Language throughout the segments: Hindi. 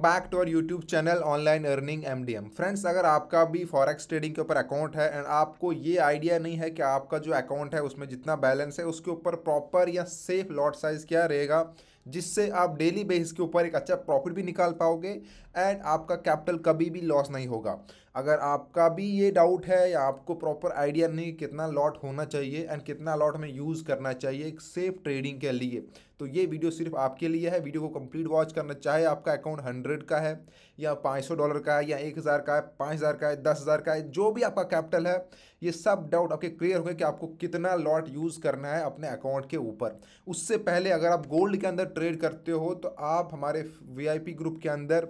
back to our YouTube channel online earning M D M friends अगर आपका भी फॉरेक्स ट्रेडिंग के ऊपर अकाउंट है एंड आपको ये आइडिया नहीं है कि आपका जो अकाउंट है उसमें जितना बैलेंस है उसके ऊपर प्रॉपर या सेफ लॉट साइज क्या रहेगा जिससे आप डेली बेसिस के ऊपर एक अच्छा प्रॉफिट भी निकाल पाओगे एंड आपका कैपिटल कभी भी लॉस नहीं होगा अगर आपका भी ये डाउट है या आपको प्रॉपर आइडिया नहीं कितना लॉट होना चाहिए एंड कितना लॉट में यूज़ करना चाहिए एक सेफ ट्रेडिंग के लिए तो ये वीडियो सिर्फ आपके लिए है वीडियो को कंप्लीट वॉच करना चाहे आपका अकाउंट हंड्रेड का है या पाँच सौ डॉलर का है या एक हज़ार का है पाँच हज़ार का है दस हज़ार का है जो भी आपका कैपिटल है ये सब डाउट आपके क्लियर हो गए कि आपको कितना लॉट यूज़ करना है अपने अकाउंट के ऊपर उससे पहले अगर आप गोल्ड के अंदर ट्रेड करते हो तो आप हमारे वी ग्रुप के अंदर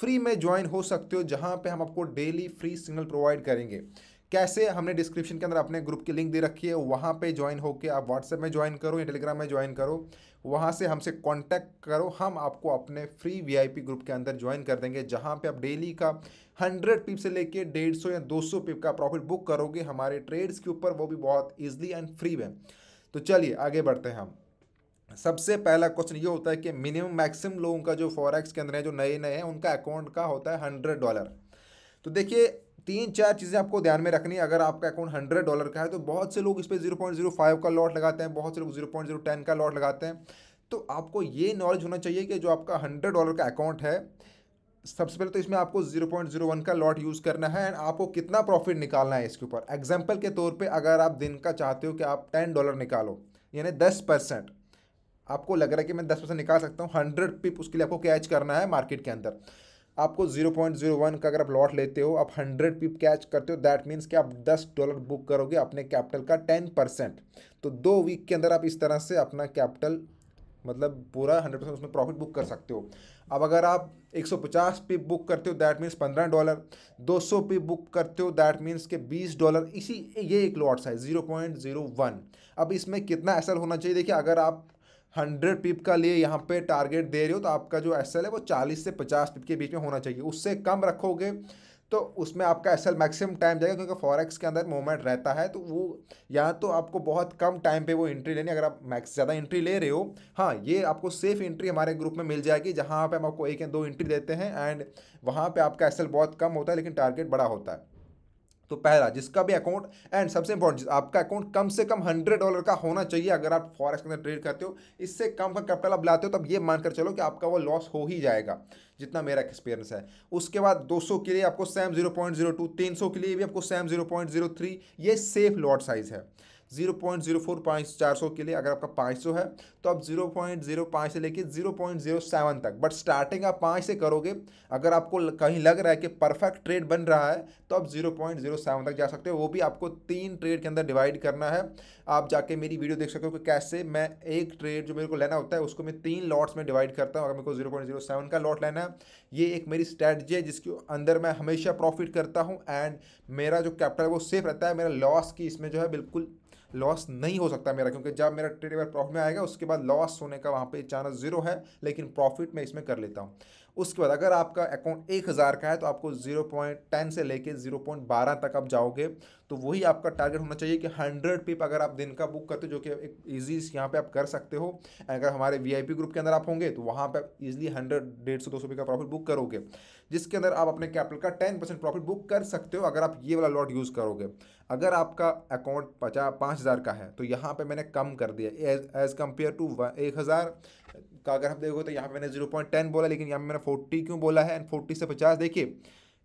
फ्री में ज्वाइन हो सकते हो जहाँ पे हम आपको डेली फ्री सिग्नल प्रोवाइड करेंगे कैसे हमने डिस्क्रिप्शन के अंदर अपने ग्रुप की लिंक दे रखी है वहाँ पे ज्वाइन होकर आप व्हाट्सएप में ज्वाइन करो या टेलीग्राम में ज्वाइन करो वहाँ से हमसे कांटेक्ट करो हम आपको अपने फ्री वीआईपी ग्रुप के अंदर ज्वाइन कर देंगे जहाँ पे आप डेली का 100 पिप से लेके 150 या 200 पिप का प्रॉफिट बुक करोगे हमारे ट्रेड्स के ऊपर वो भी बहुत ईजिली एंड फ्री में तो चलिए आगे बढ़ते हैं हम सबसे पहला क्वेश्चन ये होता है कि मिनिमम मैक्सिमम लोगों का जो फॉरेक्स के अंदर है जो नए नए हैं उनका अकाउंट का होता है हंड्रेड डॉलर तो देखिए तीन चार चीज़ें आपको ध्यान में रखनी है अगर आपका अकाउंट हंड्रेड डॉलर का है तो बहुत से लोग इस पर जीरो पॉइंट जीरो फाइव का लॉट लगाते हैं बहुत से लोग जीरो पॉइंट जीरो टेन का लॉट लगाते हैं तो आपको ये नॉलेज होना चाहिए कि जो आपका हंड्रेड डॉलर का अकाउंट है सबसे पहले तो इसमें आपको जीरो जीरो पॉइंट वन का लॉट यूज़ करना है एंड आपको कितना प्रॉफिट निकालना है इसके ऊपर एग्जाम्पल के तौर पर अगर आप दिन का चाहते हो कि आप टेन डॉलर निकालो यानी दस परसेंट आपको लग रहा है कि मैं दस परसेंट निकाल सकता हूँ हंड्रेड पिप उसके लिए आपको कैच करना है मार्केट के अंदर आपको 0.01 का अगर आप लॉट लेते हो आप 100 पिप कैच करते हो दैट मीन्स कि आप 10 डॉलर बुक करोगे अपने कैपिटल का 10 परसेंट तो दो वीक के अंदर आप इस तरह से अपना कैपिटल मतलब पूरा हंड्रेड परसेंट उसमें प्रॉफिट बुक कर सकते हो अब अगर आप 150 पिप बुक करते हो that means 15 dollar 200 pip book करते हो दैट मीन्स के 20 डॉलर इसी ये एक लॉट्स है 0.01 अब इसमें कितना असर होना चाहिए देखिए अगर आप हंड्रेड पिप का लिए यहाँ पे टारगेट दे रहे हो तो आपका जो एसएल है वो चालीस से पचास पिप के बीच में होना चाहिए उससे कम रखोगे तो उसमें आपका एस एल मैक्सिमम टाइम जाएगा क्योंकि फॉरेक्स के अंदर मूवमेंट रहता है तो वो या तो आपको बहुत कम टाइम पे वो एंट्री लेनी अगर आप मैक्स ज़्यादा एंट्री ले रहे हो हाँ ये आपको सेफ एंट्री हमारे ग्रुप में मिल जाएगी जहाँ पर हम आपको एक या दो एंट्री देते हैं एंड वहाँ पर आपका एस बहुत कम होता है लेकिन टारगेट बड़ा होता है तो पहला जिसका भी अकाउंट एंड सबसे इंपॉर्टेंट आपका अकाउंट कम से कम हंड्रेड डॉलर का होना चाहिए अगर आप फॉरेक्स के अंदर ट्रेड करते हो इससे कम का कैपिटल आप लाते हो तब ये मानकर चलो कि आपका वो लॉस हो ही जाएगा जितना मेरा एक्सपीरियंस है उसके बाद 200 के लिए आपको सैम 0.02 300 के लिए भी आपको सैम 0.03 ये सेफ लॉट साइज़ है जीरो पॉइंट जीरो फोर पाँच चार सौ के लिए अगर आपका पाँच सौ है तो आप जीरो पॉइंट जीरो पाँच से लेके जीरो पॉइंट जीरो सेवन तक बट स्टार्टिंग आप पाँच से करोगे अगर आपको कहीं लग रहा है कि परफेक्ट ट्रेड बन रहा है तो आप जीरो पॉइंट जीरो सेवन तक जा सकते हो वो भी आपको तीन ट्रेड के अंदर डिवाइड करना है आप जाके मेरी वीडियो देख सकते हो कि कैसे मैं एक ट्रेड जो मेरे को लेना होता है उसको मैं तीन लॉट्स में डिवाइड करता हूँ अगर मेरे को जीरो पॉइंट जीरो सेवन का लॉट लेना है ये एक मेरी स्ट्रैटेजी है जिसके अंदर मैं हमेशा प्रॉफिट करता हूँ एंड मेरा जो कैपिटल है वो सेफ रहता है मेरा लॉस की इसमें जो है बिल्कुल लॉस नहीं हो सकता मेरा क्योंकि जब मेरा ट्रेड एक प्रॉफिट में आएगा उसके बाद लॉस होने का वहाँ पे चांस जीरो है लेकिन प्रॉफिट मैं इसमें कर लेता हूँ उसके बाद अगर आपका अकाउंट एक हज़ार का है तो आपको जीरो पॉइंट टेन से लेके जीरो पॉइंट बारह तक आप जाओगे तो वही आपका टारगेट होना चाहिए कि हंड्रेड पिप अगर आप दिन का बुक करते हो जो कि एक ईजी यहाँ पे आप कर सकते हो अगर हमारे वीआईपी ग्रुप के अंदर आप होंगे तो वहाँ पे आप इजीली हंड्रेड डेढ़ सौ दो सौ का प्रॉफिट बुक करोगे जिसके अंदर आप अपने कैपिटल का टेन परसेंट प्रॉफिट बुक कर सकते हो अगर आप ये वाला लॉट यूज़ करोगे अगर आपका अकाउंट पचास पाँच हज़ार का है तो यहाँ पे मैंने कम कर दिया एज़ कम्पेयर टू एक हज़ार का अगर आप देखो तो यहाँ पे मैंने जीरो पॉइंट टेन बोला लेकिन यहाँ पर मैंने फोर्टी क्यों बोला है एंड फोर्टी से पचास देखिए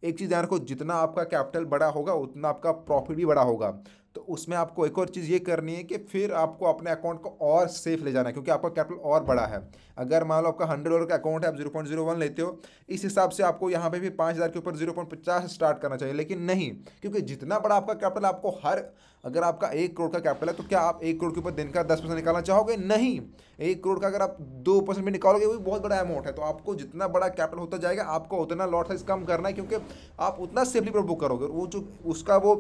एक चीज़ ध्यान रखो जितना आपका कैपिटल बड़ा होगा उतना आपका प्रॉफिट भी बड़ा होगा तो उसमें आपको एक और चीज़ ये करनी है कि फिर आपको अपने अकाउंट को और सेफ ले जाना है क्योंकि आपका कैपिटल और बड़ा है अगर मान लो आपका हंड्रेड डॉलर का अकाउंट है आप जीरो पॉइंट जीरो वन लेते हो इस हिसाब से आपको यहाँ पे भी पाँच हज़ार के ऊपर जीरो पॉइंट पचास स्टार्ट करना चाहिए लेकिन नहीं क्योंकि जितना बड़ा आपका कैपिटल आपको हर अगर आपका एक करोड़ का कैपिटल है तो क्या आप एक करोड़ के ऊपर दिन का दस परसेंट निकालना चाहोगे नहीं एक करोड़ का अगर आप दो परसेंट भी निकालोगे वो भी बहुत बड़ा अमाउंट है तो आपको जितना बड़ा कैपिटल होता जाएगा आपको उतना लॉट साइज कम करना है क्योंकि आप उतना सेफली बुक करोगे वो जो उसका वो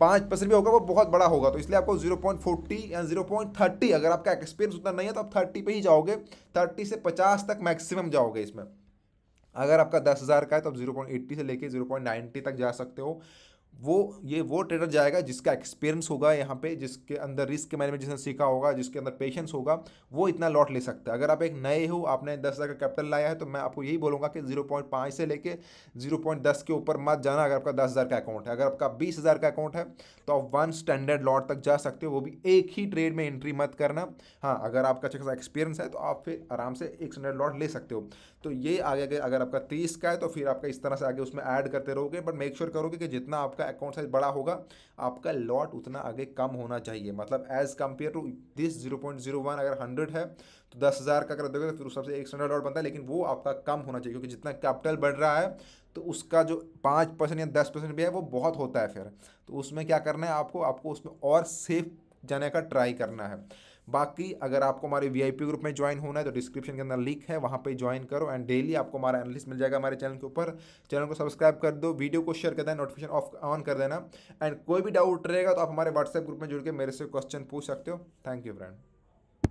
पाँच परसेंट भी होगा वो बहुत बड़ा होगा तो इसलिए आपको जीरो पॉइंट फोर्टी या जीरो पॉइंट थर्टी अगर आपका एक्सपीरियंस उतना नहीं है तो आप थर्टी पे ही जाओगे थर्टी से पचास तक मैक्सिमम जाओगे इसमें अगर आपका दस हज़ार का है तो आप जीरो पॉइंट एट्टी से लेके जीरो पॉइंट नाइन्टी तक जा सकते हो वो ये वो ट्रेडर जाएगा जिसका एक्सपीरियंस होगा यहाँ पे जिसके अंदर रिस्क मैनेजमेंट जिसने सीखा होगा जिसके अंदर पेशेंस होगा वो इतना लॉट ले सकता है अगर आप एक नए हो आपने दस हज़ार का कैपिटल लाया है तो मैं आपको यही बोलूँगा कि जीरो पॉइंट पाँच से लेके जीरो पॉइंट दस के ऊपर मत जाना अगर आपका दस हज़ार का अकाउंट है अगर आपका बीस हज़ार का अकाउंट है तो आप वन स्टैंडर्ड लॉट तक जा सकते हो वो भी एक ही ट्रेड में एंट्री मत करना हाँ अगर आपका अच्छा एक्सपीरियंस है तो आप फिर आराम से एक स्टैंडर्ड लॉट ले सकते हो तो ये आगे अगर आपका तीस का है तो फिर आपका इस तरह से आगे उसमें ऐड करते रहोगे बट मेक श्योर करोगे कि जितना आपका अकाउंट साइज बड़ा होगा आपका लॉट उतना आगे कम होना चाहिए मतलब as compare to this zero point zero one अगर हंड्रेड है तो दस हज़ार का अगर दोगे तो फिर उस सबसे एक स्टैंडर्ड लॉट बनता है लेकिन वो आपका कम होना चाहिए क्योंकि जितना कैपिटल बढ़ रहा है तो उसका जो पाँच परसेंट या दस परसेंट भी है वो बहुत होता है फिर तो उसमें क्या करना है आपको आपको उसमें और सेफ जाने का ट्राई करना है बाकी अगर आपको हमारे वीआईपी ग्रुप में ज्वाइन होना है तो डिस्क्रिप्शन के अंदर लिंक है वहाँ पे ज्वाइन करो एंड डेली आपको हमारा एनालिस्ट मिल जाएगा हमारे चैनल के ऊपर चैनल को सब्सक्राइब कर दो वीडियो को शेयर कर देना नोटिफिकेशन ऑफ ऑन कर देना एंड कोई भी डाउट रहेगा तो आप हमारे व्हाट्सएप ग्रुप में जुड़ के मेरे से क्वेश्चन पूछ सकते हो थैंक यू फ्रेंड